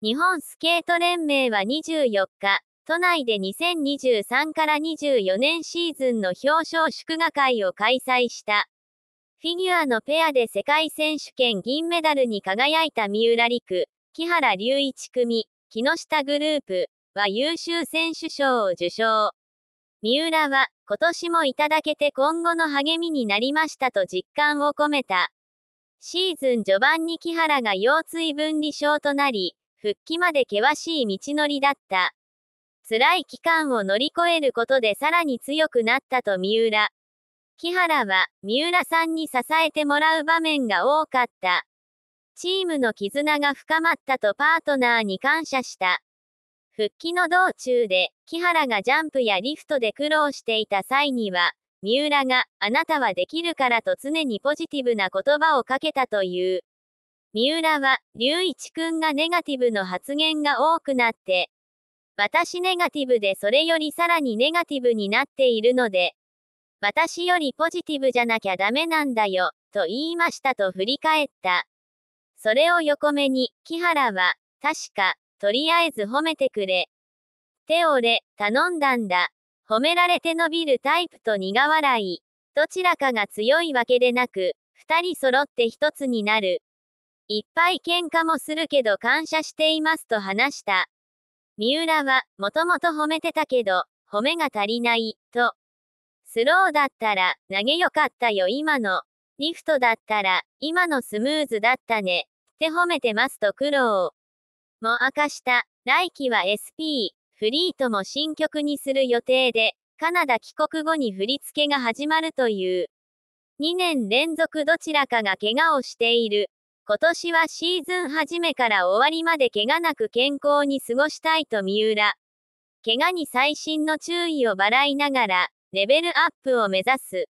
日本スケート連盟は24日、都内で2023から24年シーズンの表彰祝賀会を開催した。フィギュアのペアで世界選手権銀メダルに輝いた三浦陸、木原隆一組、木下グループは優秀選手賞を受賞。三浦は、今年もいただけて今後の励みになりましたと実感を込めた。シーズン序盤に木原が腰椎分離症となり、復帰まで険しい道のりだった。辛い期間を乗り越えることでさらに強くなったと三浦。木原は、三浦さんに支えてもらう場面が多かった。チームの絆が深まったとパートナーに感謝した。復帰の道中で、木原がジャンプやリフトで苦労していた際には、三浦が、あなたはできるからと常にポジティブな言葉をかけたという。三浦は、龍一くんがネガティブの発言が多くなって、私ネガティブでそれよりさらにネガティブになっているので、私よりポジティブじゃなきゃダメなんだよ、と言いましたと振り返った。それを横目に、木原は、確か、とりあえず褒めてくれ。手折俺、頼んだんだ。褒められて伸びるタイプと苦笑い。どちらかが強いわけでなく、二人揃って一つになる。いっぱい喧嘩もするけど感謝していますと話した。三浦は、もともと褒めてたけど、褒めが足りない、と。スローだったら、投げよかったよ今の。リフトだったら、今のスムーズだったね。って褒めてますと苦労。も明かした。来季は SP、フリートも新曲にする予定で、カナダ帰国後に振り付けが始まるという。2年連続どちらかが怪我をしている。今年はシーズン初めから終わりまで怪我なく健康に過ごしたいと三浦。怪我に細心の注意を払いながら、レベルアップを目指す。